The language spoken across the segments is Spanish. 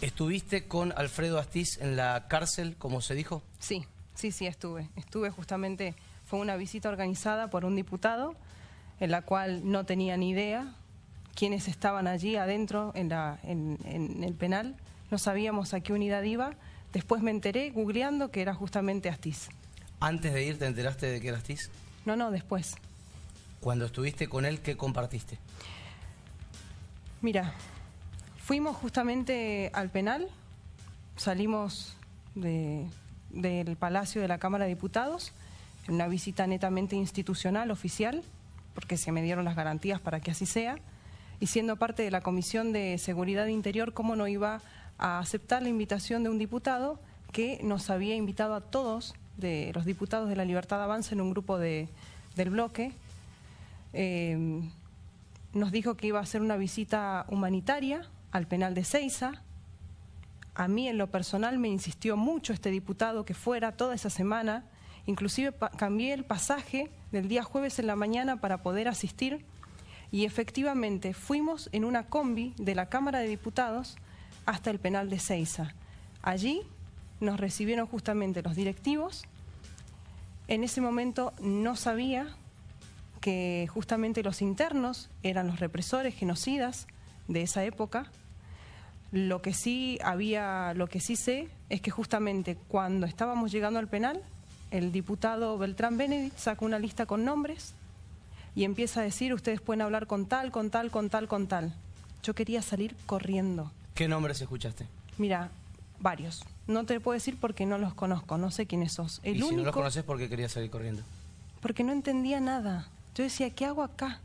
¿Estuviste con Alfredo Astiz en la cárcel, como se dijo? Sí, sí, sí, estuve. Estuve justamente, fue una visita organizada por un diputado, en la cual no tenía ni idea quiénes estaban allí adentro en, el penal. No sabíamos a qué unidad iba. Después me enteré, googleando, que era justamente Astiz. ¿Antes de ir te enteraste de que era Astiz? No, no, después. Cuando estuviste con él, ¿qué compartiste? Mira, Fuimos justamente al penal, salimos del Palacio de la Cámara de Diputados, en una visita netamente institucional, oficial, porque se me dieron las garantías para que así sea, y siendo parte de la Comisión de Seguridad Interior, ¿cómo no iba a aceptar la invitación de un diputado que nos había invitado a todos de los diputados de la Libertad avance Avanza en un grupo del bloque? Eh, nos dijo que iba a hacer una visita humanitaria al penal de Ceiza. A mí en lo personal me insistió mucho este diputado que fuera toda esa semana. Inclusive cambié el pasaje del día jueves en la mañana para poder asistir y efectivamente fuimos en una combi de la Cámara de Diputados hasta el penal de Ceiza. Allí nos recibieron justamente los directivos. En ese momento no sabía que justamente los internos eran los represores, genocidas, de esa época. Lo que sí había, lo que sí sé es que justamente cuando estábamos llegando al penal, el diputado Beltrán Benedict saca una lista con nombres y empieza a decir, ustedes pueden hablar con tal, con tal, con tal, con tal. Yo quería salir corriendo. ¿Qué nombres escuchaste? Mira, varios. No te puedo decir porque no los conozco, no sé quiénes sos. ¿Y si no los conoces, ¿por qué querías salir corriendo? Porque no entendía nada. Yo decía, ¿qué hago acá?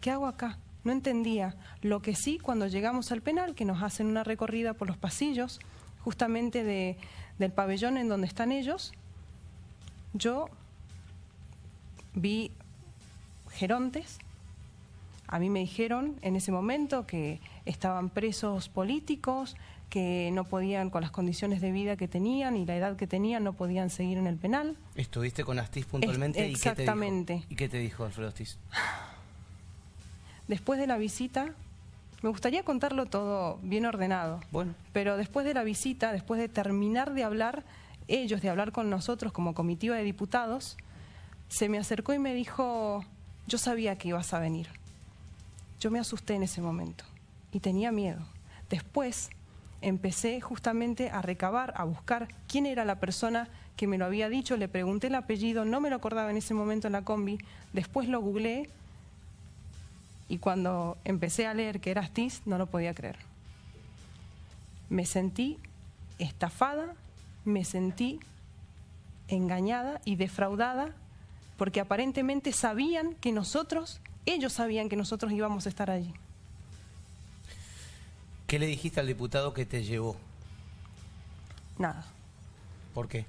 ¿Qué hago acá? no entendía. Lo que sí, cuando llegamos al penal, que nos hacen una recorrida por los pasillos, justamente de, del pabellón en donde están ellos, yo vi gerontes. A mí me dijeron en ese momento que estaban presos políticos, que no podían, con las condiciones de vida que tenían y la edad que tenían, no podían seguir en el penal. ¿Estuviste con Astiz puntualmente? exactamente. ¿Y qué te dijo, ¿Y qué te dijo Alfredo Astiz? después de la visita, me gustaría contarlo todo bien ordenado. Bueno. Pero después de la visita, después de terminar de hablar, ellos, de hablar con nosotros como comitiva de diputados, se me acercó y me dijo, yo sabía que ibas a venir. Yo me asusté en ese momento y tenía miedo. Después empecé justamente a recabar, a buscar quién era la persona que me lo había dicho, le pregunté el apellido, no me lo acordaba en ese momento en la combi, después lo googleé y cuando empecé a leer que eras TIS, no lo podía creer. Me sentí estafada, me sentí engañada y defraudada porque aparentemente sabían que nosotros, ellos sabían que nosotros íbamos a estar allí. ¿Qué le dijiste al diputado que te llevó? Nada. ¿Por qué?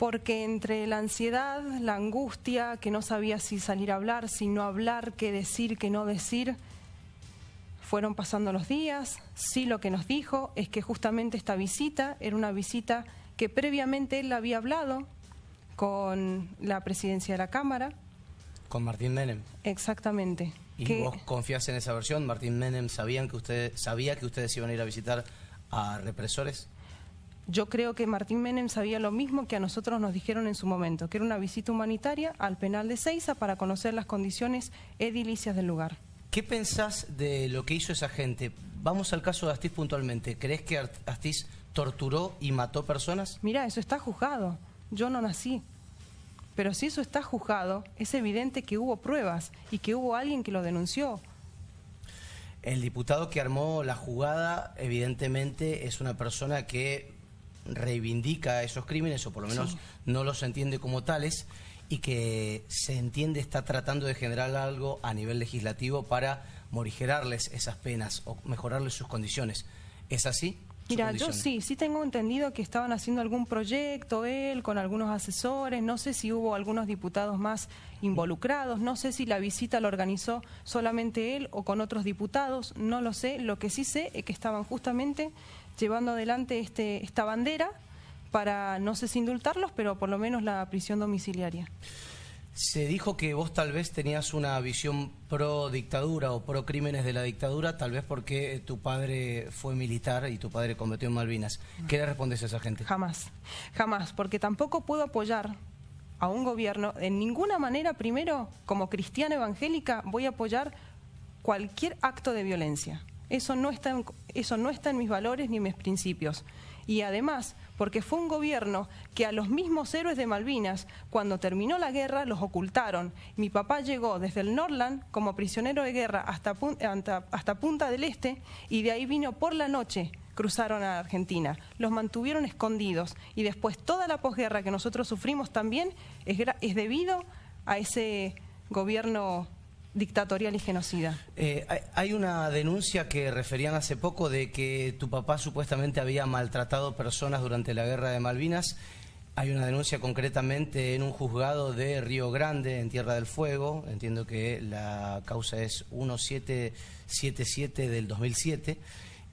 porque entre la ansiedad, la angustia, que no sabía si salir a hablar, si no hablar, qué decir, qué no decir, fueron pasando los días, sí lo que nos dijo es que justamente esta visita era una visita que previamente él había hablado con la presidencia de la Cámara. Con Martín Menem. Exactamente. ¿Y vos confías en esa versión? ¿Martín Menem sabían que usted, sabía que ustedes iban a ir a visitar a represores? Yo creo que Martín Menem sabía lo mismo que a nosotros nos dijeron en su momento, que era una visita humanitaria al penal de Ceiza para conocer las condiciones edilicias del lugar. ¿Qué pensás de lo que hizo esa gente? Vamos al caso de Astiz puntualmente. ¿Crees que Astiz torturó y mató personas? Mira, eso está juzgado. Yo no nací. Pero si eso está juzgado, es evidente que hubo pruebas y que hubo alguien que lo denunció. El diputado que armó la jugada, evidentemente, es una persona que reivindica esos crímenes, o por lo menos no los entiende como tales, y que se entiende está tratando de generar algo a nivel legislativo para morigerarles esas penas o mejorarles sus condiciones. ¿Es así? Mira, yo sí, sí tengo entendido que estaban haciendo algún proyecto él con algunos asesores, no sé si hubo algunos diputados más involucrados, no sé si la visita la organizó solamente él o con otros diputados, no lo sé, lo que sí sé es que estaban justamente llevando adelante este, esta bandera para, no sé si indultarlos, pero por lo menos la prisión domiciliaria. Se dijo que vos tal vez tenías una visión pro dictadura o pro crímenes de la dictadura, tal vez porque tu padre fue militar y tu padre combatió en Malvinas. ¿Qué le respondes a esa gente? Jamás, jamás, porque tampoco puedo apoyar a un gobierno. En ninguna manera, primero, como cristiana evangélica, voy a apoyar cualquier acto de violencia. Eso no está en, eso no está en mis valores ni en mis principios. Y además, porque fue un gobierno que a los mismos héroes de Malvinas, cuando terminó la guerra, los ocultaron. Mi papá llegó desde el Norland como prisionero de guerra hasta, hasta, Punta del Este y de ahí vino por la noche cruzaron a Argentina, los mantuvieron escondidos y después toda la posguerra que nosotros sufrimos también es, es debido a ese gobierno dictatorial y genocida. Eh, hay una denuncia que referían hace poco de que tu papá supuestamente había maltratado personas durante la guerra de Malvinas. Hay una denuncia concretamente en un juzgado de Río Grande, en Tierra del Fuego. Entiendo que la causa es 1777 del 2007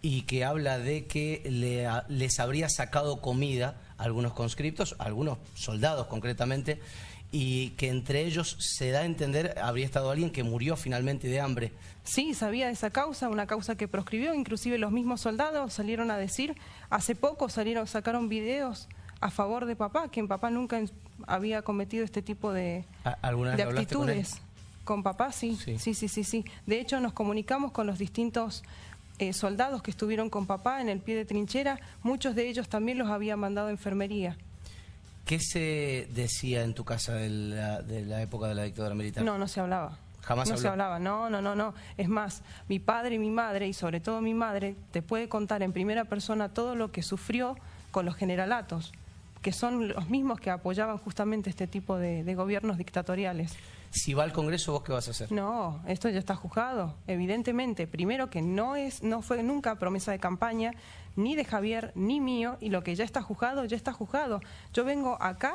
y que habla de que le, les habría sacado comida a algunos conscriptos, algunos soldados concretamente, y que entre ellos se da a entender habría estado alguien que murió finalmente de hambre. Sí, sabía de esa causa, una causa que proscribió, inclusive los mismos soldados salieron a decir, hace poco salieron, sacaron videos a favor de papá, quien papá nunca había cometido este tipo de, de actitudes. Con, papá, sí. sí. sí, sí, sí, De hecho, nos comunicamos con los distintos eh, soldados que estuvieron con papá en el pie de trinchera, muchos de ellos también los había mandado a enfermería. ¿Qué se decía en tu casa de la, época de la dictadura militar? No, no se hablaba. Jamás no se hablaba, no, no, no, no. Es más, mi padre y mi madre, y sobre todo mi madre, te puede contar en primera persona todo lo que sufrió con los generalatos, que son los mismos que apoyaban justamente este tipo de, de gobiernos dictatoriales. Si va al Congreso, ¿vos qué vas a hacer? No, esto ya está juzgado, evidentemente. Primero que no es, no fue nunca promesa de campaña, ni de Javier, ni mío, y lo que ya está juzgado, ya está juzgado. Yo vengo acá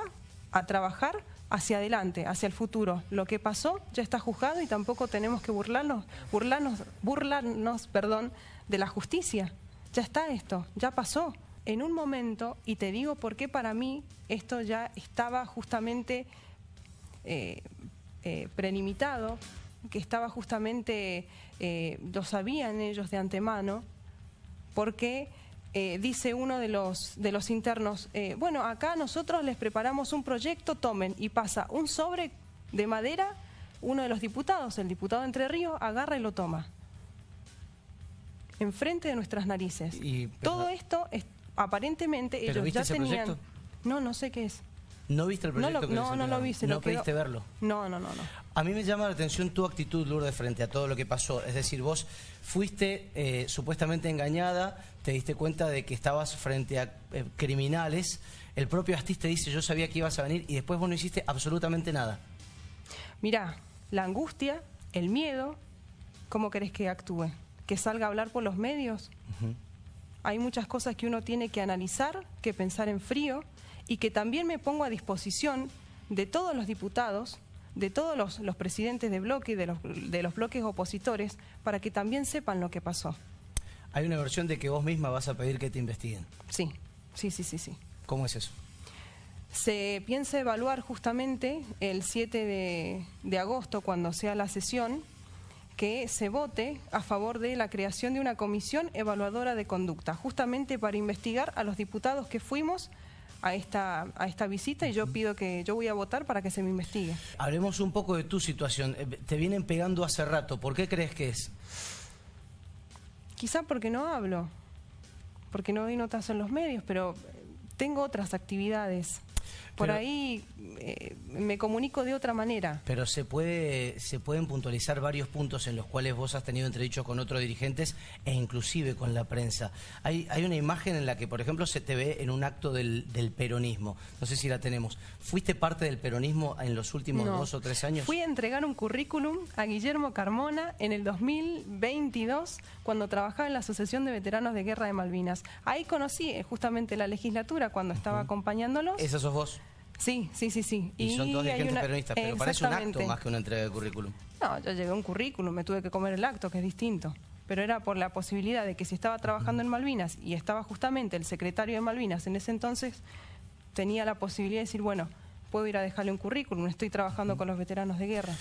a trabajar hacia adelante, hacia el futuro. Lo que pasó ya está juzgado y tampoco tenemos que burlarnos, burlarnos, burlarnos, perdón, de la justicia. Ya está esto, ya pasó. En un momento, y te digo por qué para mí esto ya estaba justamente eh, eh, prelimitado, que estaba justamente, lo eh, sabían ellos de antemano, porque eh, dice uno de los, de los internos, eh, bueno, acá nosotros les preparamos un proyecto, tomen, y pasa un sobre de madera, uno de los diputados, el diputado Entre Ríos, agarra y lo toma. Enfrente de nuestras narices. Y, Todo esto, es, aparentemente, ellos ya tenían... No, no sé qué es. ¿No viste el proyecto? No, no, no lo viste. ¿No pediste verlo? No, no, no, no. A mí me llama la atención tu actitud, Lourdes, frente a todo lo que pasó. Es decir, vos fuiste eh, supuestamente engañada, te diste cuenta de que estabas frente a eh, criminales. El propio Astiz te dice, yo sabía que ibas a venir, y después vos no hiciste absolutamente nada. Mirá, la angustia, el miedo, ¿cómo querés que actúe? ¿Que salga a hablar por los medios? Hay muchas cosas que uno tiene que analizar, que pensar en frío y que también me pongo a disposición de todos los diputados, de todos los, presidentes de bloque y de los, bloques opositores para que también sepan lo que pasó. Hay una versión de que vos misma vas a pedir que te investiguen. Sí, sí, sí, sí. sí. ¿Cómo es eso? Se piensa evaluar justamente el 7 de, agosto, cuando sea la sesión, que se vote a favor de la creación de una comisión evaluadora de conducta, justamente para investigar a los diputados que fuimos a esta, a esta visita y yo pido que yo voy a votar para que se me investigue. Hablemos un poco de tu situación. Eh, te vienen pegando hace rato. ¿Por qué crees que es? Quizá porque no hablo, porque no doy notas en los medios, pero tengo otras actividades por ahí eh, me comunico de otra manera. Pero se puede se pueden puntualizar varios puntos en los cuales vos has tenido entredicho con otros dirigentes e inclusive con la prensa. Hay hay una imagen en la que, por ejemplo, se te ve en un acto del, peronismo. No sé si la tenemos. ¿Fuiste parte del peronismo en los últimos dos o tres años? Fui a entregar un currículum a Guillermo Carmona en el 2022 cuando trabajaba en la Asociación de Veteranos de Guerra de Malvinas. Ahí conocí eh, justamente la legislatura cuando estaba acompañándolos. ¿Esa sos vos? Sí, sí, sí, sí. Y, son dos dirigentes peronistas, pero parece un acto más que una entrega de currículum. No, yo llevé un currículum, me tuve que comer el acto, que es distinto. Pero era por la posibilidad de que si estaba trabajando en Malvinas y estaba justamente el secretario de Malvinas en ese entonces, tenía la posibilidad de decir, bueno, puedo ir a dejarle un currículum, estoy trabajando con los veteranos de guerra.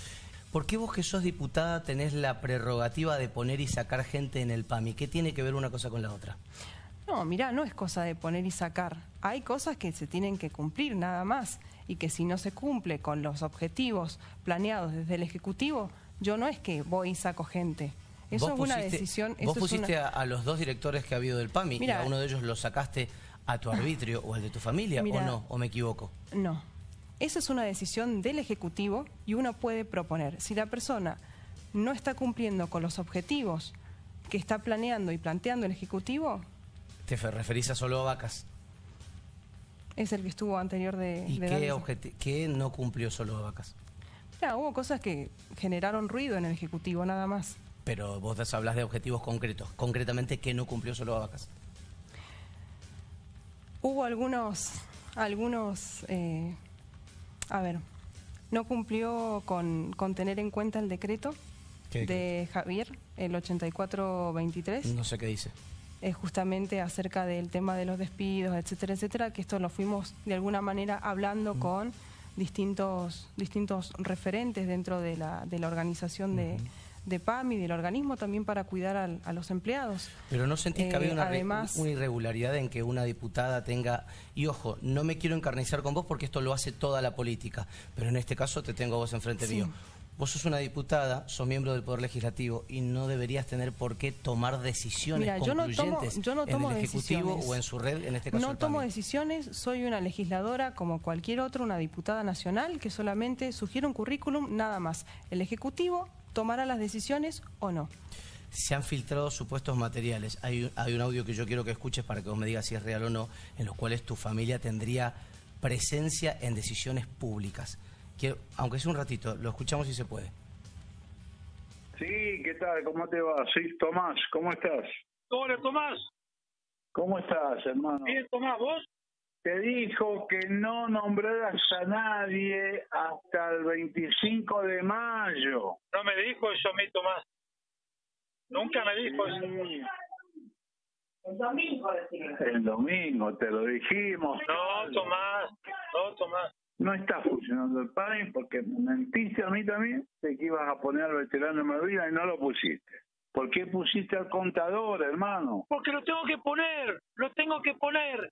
¿Por qué vos que sos diputada tenés la prerrogativa de poner y sacar gente en el PAMI? ¿Qué tiene que ver una cosa con la otra? No, mira, no es cosa de poner y sacar. Hay cosas que se tienen que cumplir nada más y que si no se cumple con los objetivos planeados desde el Ejecutivo, yo no es que voy y saco gente. Eso es una decisión... vos pusiste a, los dos directores que ha habido del PAMI y a uno de ellos lo sacaste a tu arbitrio o al de tu familia, ¿o no? ¿O me equivoco? No. Esa es una decisión del Ejecutivo y uno puede proponer. Si la persona no está cumpliendo con los objetivos que está planeando y planteando el Ejecutivo, ¿Te referís a solo a vacas? Es el que estuvo anterior de... ¿Y qué, no cumplió solo a vacas? hubo cosas que generaron ruido en el Ejecutivo, nada más. Pero vos hablas de objetivos concretos. Concretamente, ¿qué no cumplió solo a vacas? Hubo algunos... algunos eh, a ver, no cumplió con, tener en cuenta el decreto de Javier, el 84-23. No sé qué dice justamente acerca del tema de los despidos, etcétera, etcétera, que esto lo fuimos de alguna manera hablando mm. con distintos, distintos referentes dentro de la, de la organización de pam PAMI, del organismo también para cuidar a los empleados. Pero no sentís que había eh, una, irregularidad en que una diputada tenga, y ojo, no me quiero encarnizar con vos porque esto lo hace toda la política, pero en este caso te tengo vos enfrente mío, Vos sos una diputada, sos miembro del Poder Legislativo y no deberías tener por qué tomar decisiones Mira, en el Ejecutivo o en su red, en este caso. No tomo decisiones, soy una legisladora como cualquier otra, una diputada nacional que solamente sugiere un currículum, nada más. El Ejecutivo tomará las decisiones o no se han filtrado supuestos materiales. Hay, hay, un audio que yo quiero que escuches para que vos me digas si es real o no, en los cuales tu familia tendría presencia en decisiones públicas aunque es un ratito, lo escuchamos si se puede. Sí, ¿qué tal? ¿Cómo te va? Sí, Tomás, ¿cómo estás? Hola, Tomás. ¿Cómo estás, hermano? Bien, Tomás, ¿vos? Te dijo que no nombraras a nadie hasta el 25 de mayo. No me dijo eso a mí, Tomás. Nunca me dijo sí. eso. El domingo, decimos. El domingo, te lo dijimos. No, Tomás, no, Tomás no está funcionando el país porque mentiste a mí también de que ibas a poner al veterano de Madrid y no lo pusiste. ¿Por qué pusiste al contador, hermano? Porque lo tengo que poner, lo tengo que poner.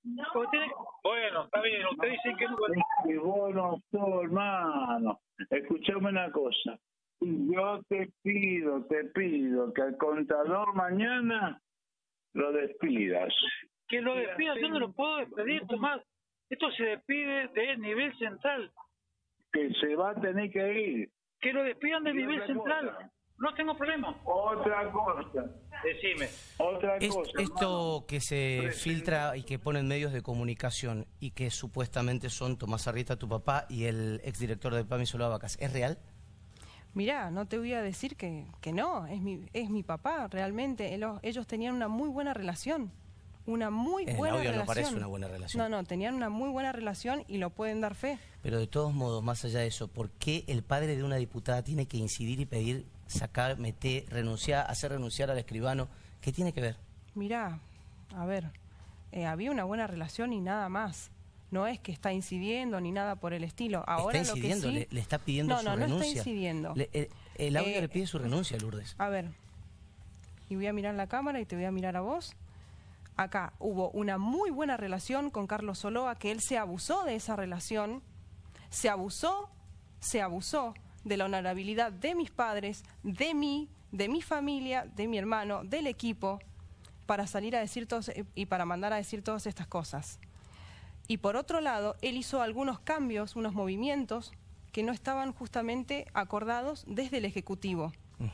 Bueno, está bien, ustedes dicen que no. Es que vos hermano. Escuchame una cosa. Yo te pido, te pido que al contador mañana lo despidas. Que lo despidas, yo no lo puedo despedir, Tomás. Esto se despide de nivel central. Que se va a tener que ir. Que lo despidan de nivel central. No tengo problema. Otra cosa. Decime. Otra cosa. Esto que se filtra y que ponen medios de comunicación y que supuestamente son Tomás Arrieta, tu papá, y el exdirector de PAMI Solá Vacas, ¿es real? Mirá, no te voy a decir que, que no, es mi, es mi papá, realmente. ellos tenían una muy buena relación una muy buena el audio relación. No parece una buena relación. No, no, tenían una muy buena relación y lo pueden dar fe. Pero de todos modos, más allá de eso, ¿por qué el padre de una diputada tiene que incidir y pedir sacar, meter, renunciar, hacer renunciar al escribano? ¿Qué tiene que ver? Mirá, a ver, eh, había una buena relación y nada más. No es que está incidiendo ni nada por el estilo. Ahora está incidiendo, lo que sí... le, está pidiendo su renuncia. No, no está incidiendo. el, audio eh, le pide su renuncia, Lourdes. A ver, y voy a mirar la cámara y te voy a mirar a vos acá hubo una muy buena relación con Carlos Soloa, que él se abusó de esa relación, se abusó, se abusó de la honorabilidad de mis padres, de mí, de mi familia, de mi hermano, del equipo, para salir a decir todos, eh, y para mandar a decir todas estas cosas. Y por otro lado, él hizo algunos cambios, unos movimientos que no estaban justamente acordados desde el Ejecutivo.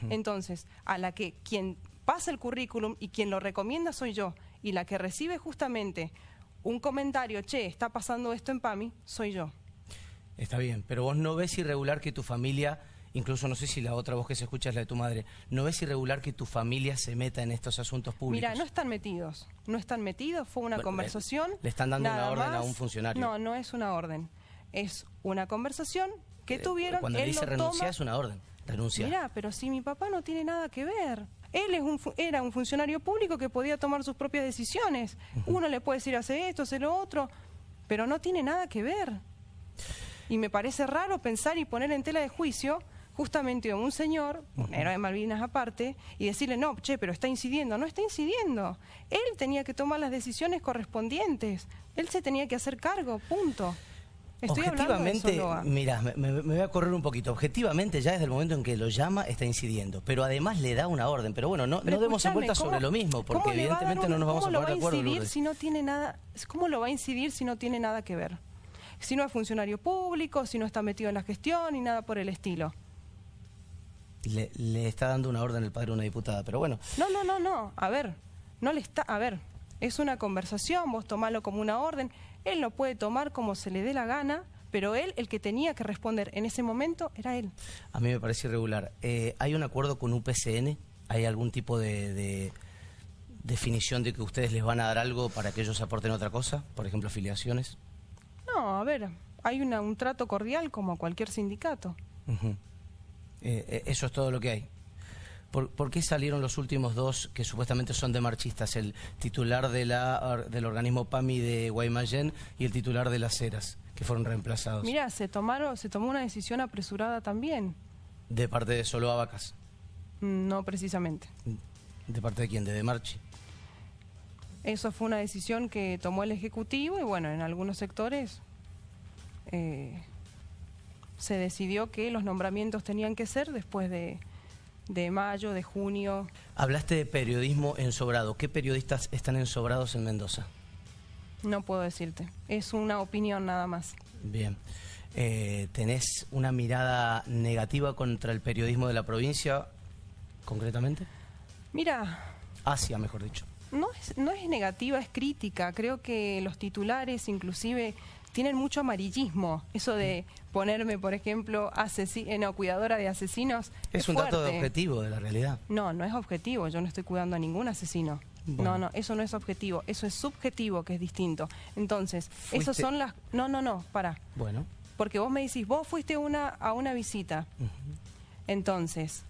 Entonces, a la que quien pasa el currículum y quien lo recomienda soy yo, y la que recibe justamente un comentario, che, está pasando esto en PAMI, soy yo. Está bien, pero vos no ves irregular que tu familia, incluso no sé si la otra voz que se escucha es la de tu madre, no ves irregular que tu familia se meta en estos asuntos públicos. Mira, no están metidos, no están metidos, fue una conversación. Le están dando una orden a un funcionario. No, no es una orden, es una conversación que eh, tuvieron. Cuando él Cuando dice renuncia es una orden, renuncia. Mira, pero si mi papá no tiene nada que ver, él era un funcionario público que podía tomar sus propias decisiones. Uno le puede decir, hace esto, hace lo otro, pero no tiene nada que ver. Y me parece raro pensar y poner en tela de juicio justamente a un señor, un héroe de Malvinas aparte, y decirle, no, che, pero está incidiendo. No está incidiendo. Él tenía que tomar las decisiones correspondientes. Él se tenía que hacer cargo, punto. Estoy Objetivamente, mira, me, voy a correr un poquito. Objetivamente, ya desde el momento en que lo llama, está incidiendo. Pero además le da una orden. Pero bueno, no, demos en vuelta sobre lo mismo, porque evidentemente no nos vamos a poner de acuerdo. ¿Cómo incidir si no tiene nada? ¿Cómo lo va a incidir si no tiene nada que ver? Si no es funcionario público, si no está metido en la gestión y nada por el estilo. Le, está dando una orden el padre a una diputada, pero bueno. No, no, no, no. A ver, no le está. A ver, es una conversación, vos tomalo como una orden. Él lo puede tomar como se le dé la gana, pero él, el que tenía que responder en ese momento, era él. A mí me parece irregular. Eh, ¿Hay un acuerdo con UPCN? ¿Hay algún tipo de, definición de que ustedes les van a dar algo para que ellos aporten otra cosa? Por ejemplo, afiliaciones. No, a ver, hay un trato cordial como cualquier sindicato. Eh, eh, eso es todo lo que hay. ¿Por, qué salieron los últimos dos que supuestamente son de marchistas? El titular del organismo PAMI de Guaymallén y el titular de Las Heras, que fueron reemplazados. Mira, se, tomaron, se tomó una decisión apresurada también. ¿De parte de Solo Abacas? Mm, no, precisamente. ¿De parte de quién? ¿De Demarchi? Eso fue una decisión que tomó el Ejecutivo y bueno, en algunos sectores eh, se decidió que los nombramientos tenían que ser después de de mayo, de junio. Hablaste de periodismo ensobrado. ¿Qué periodistas están ensobrados en Mendoza? No puedo decirte. Es una opinión nada más. Bien. Eh, ¿Tenés una mirada negativa contra el periodismo de la provincia, concretamente? Mira. Asia, mejor dicho. No no es negativa, es crítica. Creo que los titulares, inclusive tienen mucho amarillismo. Eso de ponerme, por ejemplo, eh, cuidadora de asesinos. Es, un dato de objetivo de la realidad. No, no es objetivo. Yo no estoy cuidando a ningún asesino. No, no, eso no es objetivo, eso es subjetivo, que es distinto. Entonces, esos esas son las... No, no, no, para. Bueno. Porque vos me decís, vos fuiste una, a una visita. Entonces,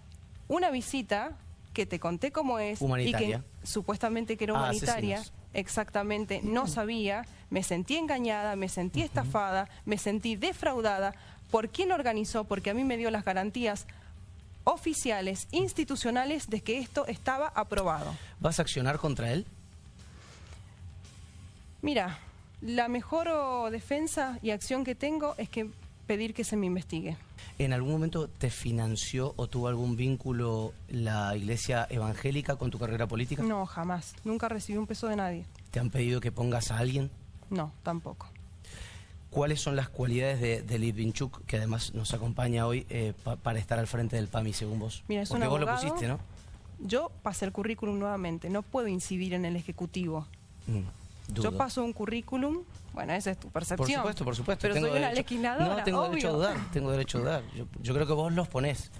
una visita que te conté cómo es... Humanitaria. Y que, supuestamente que era ah, humanitaria exactamente, no sabía, me sentí engañada, me sentí estafada, me sentí defraudada por quién organizó, porque a mí me dio las garantías oficiales, institucionales, de que esto estaba aprobado. ¿Vas a accionar contra él? Mira, la mejor oh, defensa y acción que tengo es que pedir que se me investigue. ¿En algún momento te financió o tuvo algún vínculo la iglesia evangélica con tu carrera política? No, jamás. Nunca recibí un peso de nadie. ¿Te han pedido que pongas a alguien? No, tampoco. ¿Cuáles son las cualidades de, de que además nos acompaña hoy eh, para estar al frente del PAMI, según vos? Mira, Porque vos lo pusiste, ¿no? Yo pasé el currículum nuevamente. No puedo incidir en el Ejecutivo. Mm. Yo paso un currículum, bueno, esa es tu percepción. Por supuesto, por supuesto. Pero soy una legisladora, No, tengo derecho a dudar, tengo derecho a dudar. Yo, creo que vos los ponés.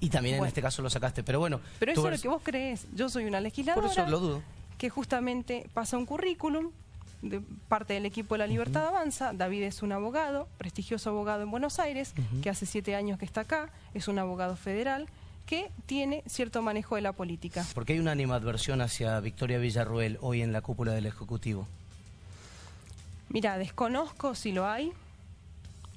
Y también en este caso lo sacaste, pero bueno. Pero eso es lo que vos crees. Yo soy una legisladora. Por eso lo dudo. Que justamente pasa un currículum de parte del equipo de La Libertad Avanza. David es un abogado, prestigioso abogado en Buenos Aires, que hace siete años que está acá. Es un abogado federal que tiene cierto manejo de la política. ¿Por qué hay una animadversión hacia Victoria Villarruel hoy en la cúpula del Ejecutivo? Mira, desconozco si lo hay.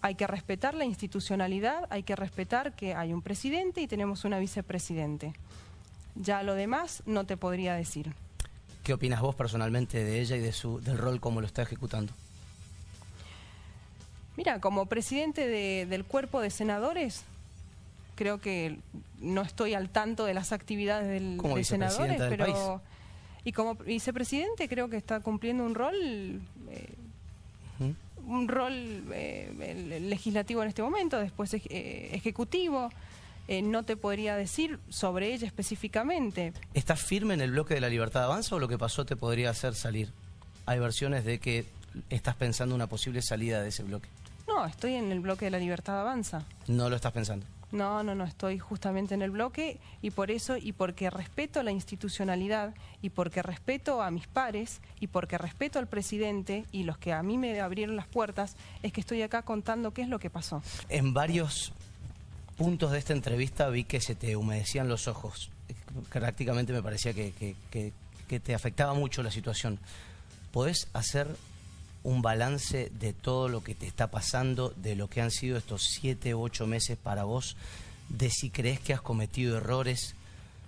Hay que respetar la institucionalidad, hay que respetar que hay un presidente y tenemos una vicepresidente. Ya lo demás no te podría decir. ¿Qué opinas vos personalmente de ella y del rol como lo está ejecutando? Mira, como presidente del cuerpo de senadores, creo que no estoy al tanto de las actividades del, senador pero y como vicepresidente creo que está cumpliendo un rol eh, un rol eh, legislativo en este momento, después eh, ejecutivo. no te podría decir sobre ella específicamente. ¿Estás firme en el bloque de la libertad de avanza o lo que pasó te podría hacer salir? Hay versiones de que estás pensando una posible salida de ese bloque. No, estoy en el bloque de la libertad avanza. No lo estás pensando. No, no, no, estoy justamente en el bloque y por eso, y porque respeto la institucionalidad, y porque respeto a mis pares, y porque respeto al presidente y los que a mí me abrieron las puertas, es que estoy acá contando qué es lo que pasó. En varios puntos de esta entrevista vi que se te humedecían los ojos. Prácticamente me parecía que, que te afectaba mucho la situación. ¿Podés hacer un balance de todo lo que te está pasando, de lo que han sido estos siete u ocho meses para vos, de si crees que has cometido errores,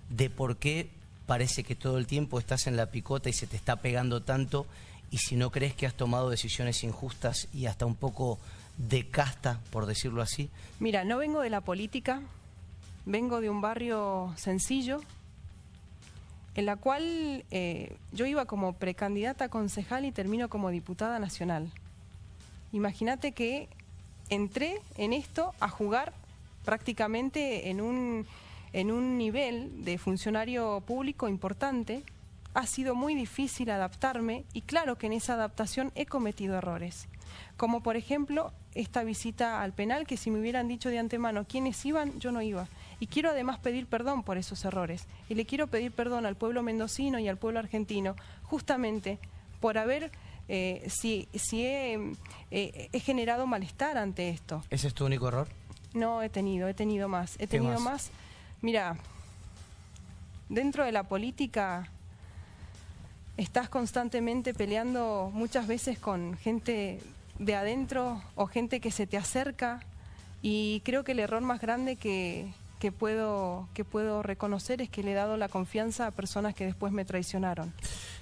de por qué parece que todo el tiempo estás en la picota y se te está pegando tanto, y si no crees que has tomado decisiones injustas y hasta un poco de casta, por decirlo así. Mira, no vengo de la política, vengo de un barrio sencillo, en la cual eh, yo iba como precandidata concejal y termino como diputada nacional. Imagínate que entré en esto a jugar prácticamente en un, en un nivel de funcionario público importante. Ha sido muy difícil adaptarme y claro que en esa adaptación he cometido errores. Como por ejemplo esta visita al penal que si me hubieran dicho de antemano quiénes iban, yo no iba. Y quiero además pedir perdón por esos errores. Y le quiero pedir perdón al pueblo mendocino y al pueblo argentino justamente por haber... Eh, si, si eh, he, generado malestar ante esto. ¿Ese es tu único error? No, he tenido, he tenido más. He tenido más? más. Mira, dentro de la política estás constantemente peleando muchas veces con gente de adentro o gente que se te acerca y creo que el error más grande que, que puedo, que puedo reconocer es que le he dado la confianza a personas que después me traicionaron.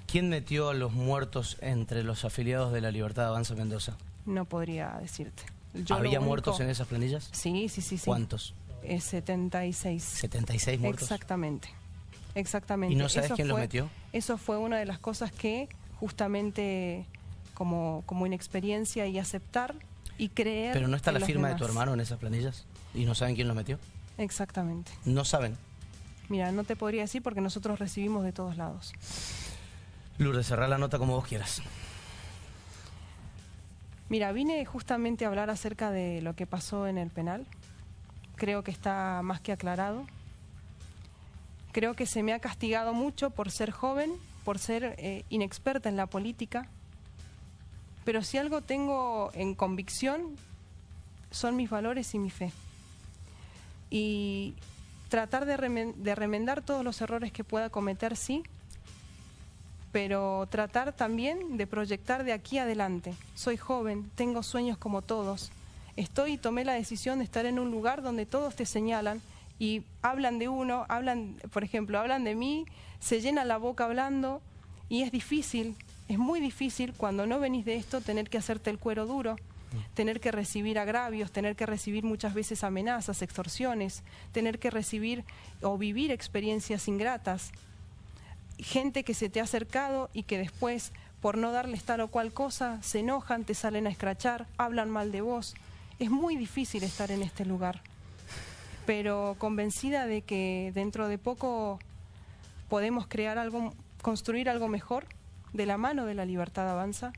¿Quién metió a los muertos entre los afiliados de la Libertad de Avanza Mendoza? No podría decirte. ¿Había muertos en esas planillas? Sí, sí, sí. sí. ¿Cuántos? 76. Eh, ¿76 muertos? Exactamente, exactamente. ¿Y no sabes quién los metió? Eso fue una de las cosas que justamente como, como inexperiencia y aceptar y creer... ¿Pero no está la firma de tu hermano en esas planillas? ¿Y no saben quién los metió? Exactamente. No saben. Mira, no te podría decir porque nosotros recibimos de todos lados. Lourdes, cerrar la nota como vos quieras. Mira, vine justamente a hablar acerca de lo que pasó en el penal. Creo que está más que aclarado. Creo que se me ha castigado mucho por ser joven, por ser eh, inexperta en la política. Pero si algo tengo en convicción, son mis valores y mi fe y tratar de, remendar todos los errores que pueda cometer, sí, pero tratar también de proyectar de aquí adelante. Soy joven, tengo sueños como todos. Estoy y tomé la decisión de estar en un lugar donde todos te señalan y hablan de uno, hablan, por ejemplo, hablan de mí, se llena la boca hablando y es difícil, es muy difícil cuando no venís de esto tener que hacerte el cuero duro tener que recibir agravios, tener que recibir muchas veces amenazas, extorsiones, tener que recibir o vivir experiencias ingratas, gente que se te ha acercado y que después, por no darles tal o cual cosa, se enojan, te salen a escrachar, hablan mal de vos. Es muy difícil estar en este lugar, pero convencida de que dentro de poco podemos crear algo, construir algo mejor de la mano de la libertad avanza.